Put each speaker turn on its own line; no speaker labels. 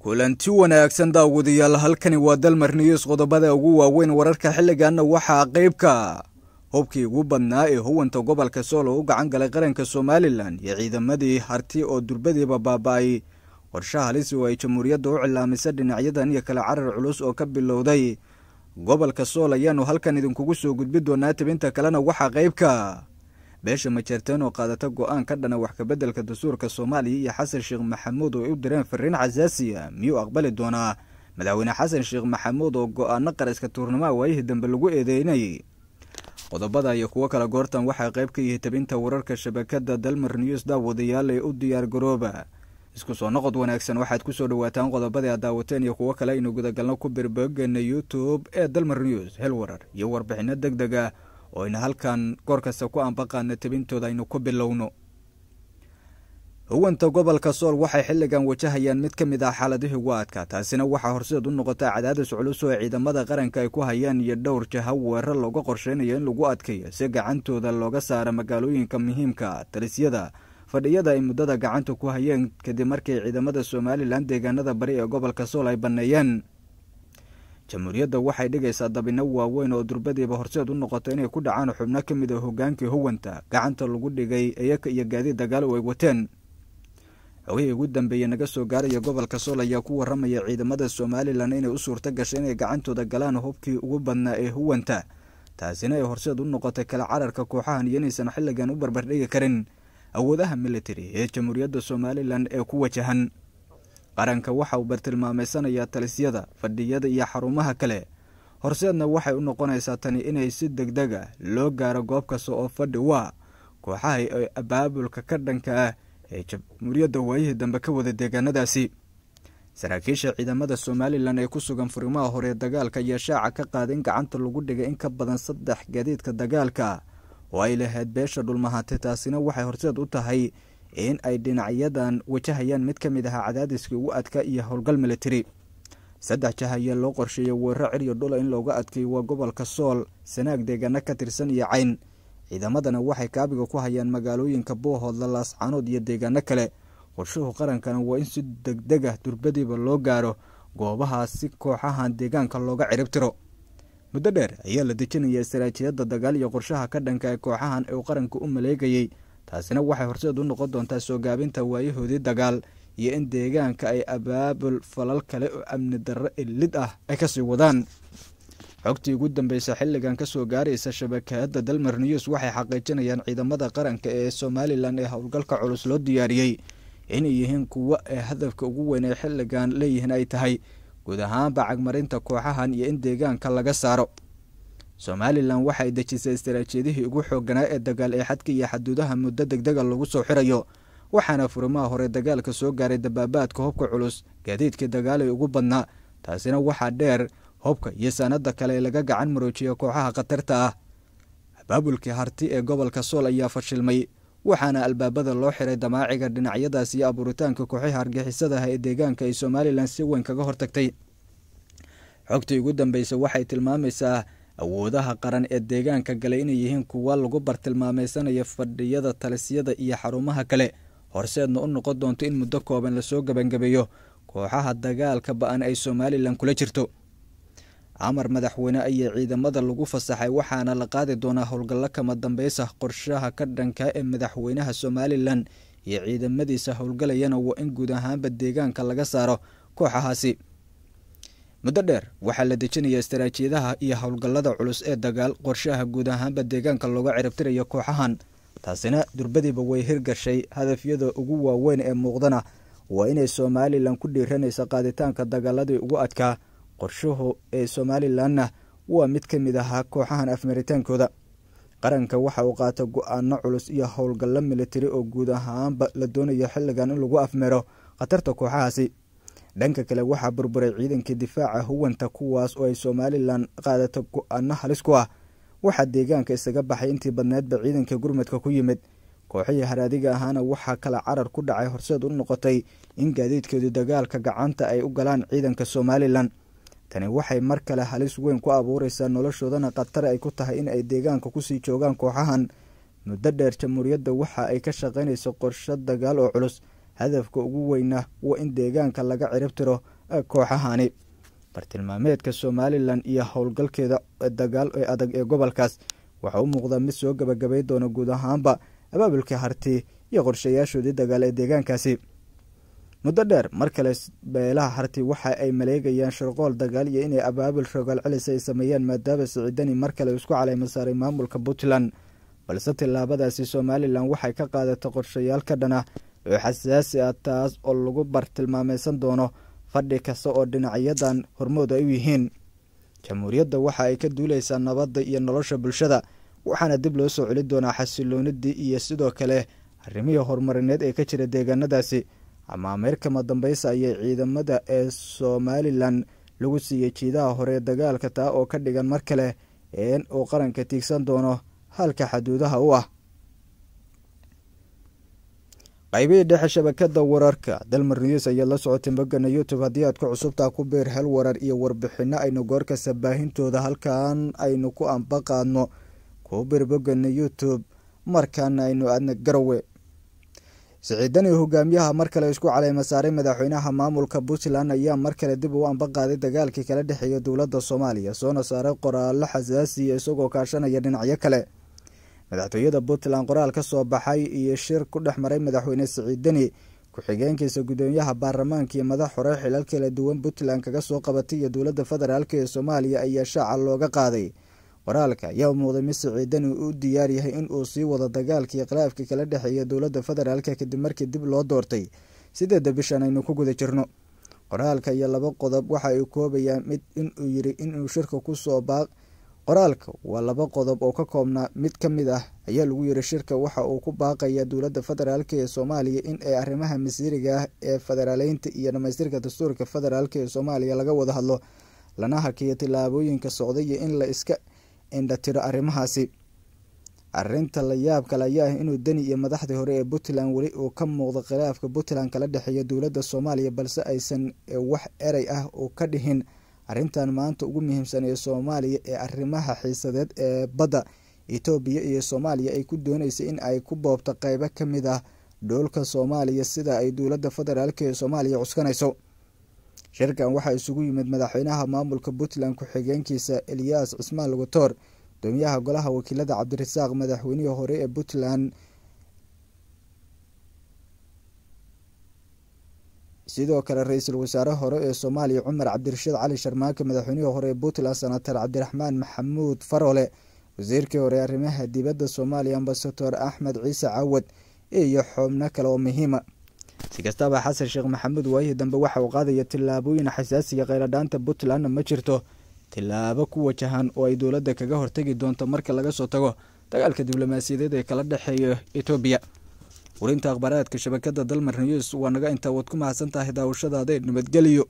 kulanti wanaagsan daawadayaal halkani waa dalmar news qodobada ugu waaweyn wararka xilligaanna waxaa qeybka hubkii ugu badnaa ee huwanta gobolka soolo u gacan galay qaranka somalilan iyo ciidamadii harti oo durbadiiba baaba-ay qorshaha halis oo ay jamhuuriyadda u cilaamisa dhinacyadan iyo kale carar culus oo ka bilowday gobolka sool ayaanu halkan idinkugu soo gudbi doonaa tibinta kalena waxaa qaybka beesha majeerteen oo qaadata go-aan ka dhana wax dastuurka soomaaliya iyo xasan sheekh maxamuud oo ay u direen fariin casaasiya ah, miyuu aqbali doonaa madaxweyne xasan sheekh maxamuud oo go-aano qarayska tuurnamaa waayihii dambe lagu eedeynayay qodobada iyo kuwo kale goortan waxaa qayb ka yihi tabinta wararka shabakada dalmer news daawadayaala u diyaar garooba isku soo noqod wanaagsan waxaad kusoo dhawaataan qodobadii aad daawateen iyo kuwo kale aynu gudagalno ku birboogana youtube ee dalmer news hel warar iyo warbixino deg deg ah oo ayna halkan goor kasta ku aanbaqaana tabintooda aynu ku bilowno hawanta gobolka sool waxay xilligan wajahayaan mid ka mid ah xaaladihii ugu adkaa taasina waxaa horseed u noqota cadaadis culus oo ciidamada qaranka ay ku hayaan iyo dhowr jaha weerar looga qorsheynayo in lagu adkeeyo si gacantooda looga saara magaalooyinka muhiimka ah talisyada fadhiyada ay muddada gacanta ku hayeen kadib markii ciidamada somalilan deegaanada bari ee gobolka sool ay banneeyeen jamhuuriyadda waxay dhigaysaa dabinno waaweyn oo durbadiiba horseed u noqota inay ku dhacaan xubno ka mid a ah hoggaankii huwanta gacanta lagu dhigay iyaka iyo gaadiid dagaal oo ay wateen xogihii ugu dambeeyey naga soo gaaraya gobolka sool ayaa ku warramaya ciidamada somalilan inay u suurto gashay inay gacantooda galaan hubkii ugu badnaa ee huwanta taasina ay horseed u noqotay kala cararka kooxahan iyo inaysan xilligan u barbardhigi karin awoodaha militari ee jamhuuriyadda somalilan ee ku wajahan qaranka waxa uu bartilmaamaysanayaa talisyada fadhiyada iyo xarumaha kale horseedna waxay u noqonaysaa tani inay si deg deg ah loo gaaro goob kasta oo fadhi waa ah kooxaha ee abaabulka ka dhanka ah ee jamhuuriyadda waayihii dambe ka wada deegaanadaasi saraakiisha ciidamada somalilan ee ku sugan furimaha hore dagaalka ayaa shaaca ka qaada in gacanta lagu dhigay in ka badan saddex gaadiidka dagaalka oo ay lahayd beesha dhulmahante taasina waxay horseed u tahay in ay dhinacyadan wajahayaan mid ka mid ahaa cadaadiskii ugu adka iyo howlgal militari saddex jah ayaa loo qorsheeyay weerar ciryo dhula ah in looga adkay waa gobolka sool sanaag deegaano ka tirsan iyo cayn ciidamadana waxay kaabiga ku hayaan magaalooyinka boohoodla laascaanood iyo deegaano kale qorshuhu qarankana waa in si degdeg ah durbadiiba loo gaaro goobahaas si kooxahan deegaanka looga ciribtiro muddo dheer ayaa la dejinayaa istaraatiijiyadda dagaal iyo qorshaha ka dhanka ee kooxahan ee uu qaranka u maleegayey taasina waxay horseed u noqon doontaa soo gaabinta waayahoodii dagaal iyo in deegaanka ay abaabul falal kale oo amni darro ilid ah ay kasii wadaan xogtii ugu dambeysa xilligan kasoo gaaraysa shabakada dalmer news waxay xaqiijinayaan ciidamada qaranka ee somalilan ee howlgalka culus loo diyaariyey inay yihiin kuwo ee hadafka ugu weyn ee xilligan leeyihiin ay tahay guud ahaanba cagmarinta kooxahan iyo in deegaanka laga saaro somalilan waxay dejisay istaraatiijiyadihii ugu xooganaa ee dagaal ee xadka iyo xaduudaha muddo degdega ah lagu soo xirayo waxaana furimaha hore dagaalka soo gaaray dabaabaadka hobka culus gaadiidkii dagaalay ugu badnaa taasina waxaa dheer hobka iyo saanada kale ee laga gacan maroojiya kooxaha khatarta ah abaabulkii harti ee gobolka sool ayaa fashilmay waxaana albaabada loo xiray damaaciga dhinacyadaas iyo abuuritaanka kooxii hargixisadaha ah ee deegaanka ay somalilan si weyn kaga hortagtay xogtii ugu dambeysay waxay tilmaamaysaa awoodaha qaran ee deegaanka galay inay yihiin kuwa lagu bartilmaameysanayo fadhiyada talisyada iyo xarumaha kale horseedna u noqon doonto in muddo kooban lasoo gabangabeeyo kooxaha dagaalka ba-an ay somalilan kula jirto camar madaxweyne ayaa ciidamada lagu fasaxay waxaana la qaadi doonaa howlgallo kama dambaysa qorshaha ka dhanka ee madaxweynaha somalilan iyo ciidamadiisa howlgalayana waa in guud ahaanba deegaanka laga saaro kooxahaasi muddo dheer waxaa la dejinayaa istaraatiijiyadaha iyo howlgallada culus ee dagaal qorshaha guud ahaanba deegaanka looga ciribtirayo kooxahan taasina durbadiiba way hirgashay hadafyada ugu waaweyn ee muuqdana waa inay somalilan ku dhiiranaysa qaaditaanka dagaaladii ugu adkaa qorshuhu ee somalilanna waa mid ka mid ahaa kooxahan afmaritaankooda qaranka waxa uu qaata go-aano culus iyo howlgallo militari oo guud ahaanba la doonayo xilligan in lagu afmeero khatarta kooxahaasi dhanka kale waxaa burburay ciidankii difaaca huwanta kuwaas oo ay somalilan qaadato go-aano halis ku ah waxaa deegaanka isaga baxay intii badneedba ciidanka gurmadka ku yimid kooxihii haraadiga ahaana waxaa kala carar ku dhacay horseed u noqotay in gaadiidkoodu dagaalka gacanta ay u galaan ciidanka somalilan tani waxay mar kale halis weyn ku abuureysaa noloshoodana khatar ay ku tahay in ay deegaanka kusii joogaan kooxahan muddo dheer jamhuuriyadda waxa ay ka shaqaynaysa qorsho dagaal oo culus hadafka ugu weyna waa in deegaanka laga ciribtiro e, kooxahani bartilmaameedka somalilan iyo howlgalkeeda dagaal ee adag ee gobolkaas waxa u muuqdaa mid soo gabagabay doona guud ahaanba abaabulkii harti iyo qorshayaashoodii dagaal ee deegaankaasi muddo dheer mar kale beelaha harti waxa ay maleegayaan shirqool dagaal iyo inay abaabul rogaal celis ay sameeyaan maadaama siciidani mar kale isku calayma saaray maamulka puntland balse tillaabadaasi somalilan waxay ka qaadatay qorshayaal ka dhan oo xasaasi ah taas oo lagu bartilmaamaysan doono fadhi kasta oo dhinacyadan hormood ay u yihiin jamhuuriyadda waxa ay ka duulaysaa nabadda iyo nolosha bulshada waxaana dib loo soo celin doonaa xasiloonidii iyo sidoo kale arrimihii horumarineed ee ka jira deegaanadaasi ama amaamiirkama dambaysa ayay ciidamada ee somalilan lagu siiyey jiidaha hore dagaalka taa oo ka dhigan mar kale in uu qaranka tiigsan doono halka xaduudaha u ah qaybihii dhexe shabakada wararka dalmarniws ayaa la socotay magana youtube haddii aad ku cusubtaa ku biir hel warar iyo warbixino aynu goorkasta baahintooda halkan aynu ku anba qaadno ku biir bogana youtube markaana aynu aadna garowe siciidani hogaamiyaha mar kale isku caleema saaray madaxweynaha maamulka puntland ayaa mar kale dib uu ambaqaaday dagaalkii kala dhexeeya dowladda soomaaliya soona saaray qoraallo xasaasiya isagoo kaashanaya dhinacyo kale madaxtooyada puntland qoraal ka soo baxay iyo shir ku dhex maray madaxweyne siciid deni ku-xigeenkiisa gudoomiyaha baarlamaanka iyo madax hore xilal kala duwan puntland kaga soo qabatay iyo dowladda federaalk ee soomaaliya ayaa shaaca looga qaaday qoraalka ayaa muuday mid siciid deni u diyaaryahay in uu sii wado dagaalkii khilaafka kala dhexeeya dowladda federaalk kadib markii dib loo doortay sideeda bishan aynu ku guda jirno qoraalka iyo laba qodob waxa ay koobayaan mid inuu yiri inuu shirka kusoo baaq qoraalka waa laba qodob oo ka koobnaa mid ka mid ah ayaa lagu yiri shirka waxa uu ku baaqaya dowladda federaalk ee soomaaliya in ay arrimaha masiiriga ah ee federaaleynta iyo dhamaystirka dastuurka federaalk ee soomaaliya laga wada hadlo lana hakiyo tillaabooyinka socday in la iska indhatiro arrimahaasi arinta la yaab kale ayaa ah inuu deni iyo madaxdii hore ee puntland weli uu ka muuqdo khilaafka puntland kala dhexeeya dowladda soomaaliya balse aysan wax erey ah uu ka dhihin arrintan maanta ugu muhiimsan ee soomaaliya ee arrimaha xiisadeed ee badda etoobiya iyo soomaaliya ay ku dooneysay in ay ku boobto qeybo ka mid ah dhoolka soomaaliya sida ay dowladda federaalk ee soomaaliya cuskanayso shirkan waxaa isugu yimid madaxweynaha maamulka puntland ku-xigeenkiisa eliyas cismaan lagotoor gudoomiyaha golaha wakiilada cabdirasaaq madaxweynihii hore ee puntland sidoo kale ra-iisul wasaare hore ee soomaaliya cumar cabdirashiid cali sharmaanka madaxweynihii hore ee puntland sanatar cabdiraxmaan maxamuud farole wasiirkii hore arrimaha dibadda soomaaliya ambasador axmed ciise cawad iyo xubno kale oo muhiima ah. si kastaba xasan sheekh maxamuud waayihii dambe waxa uu qaadaya tillaabooyin xasaasiga ah, kheyladhaanta puntland ma jirto tillaabo ku wajahan oo ay dowladda kaga hortegi doonto marka laga soo tago dagaalka diblomaasiyadeed ee kala dhexeeya etoobiya warinta akhbaareedka shabakada dalmar news waa naga intaa waad ku mahadsantahay daawashadaade nabadgeliyo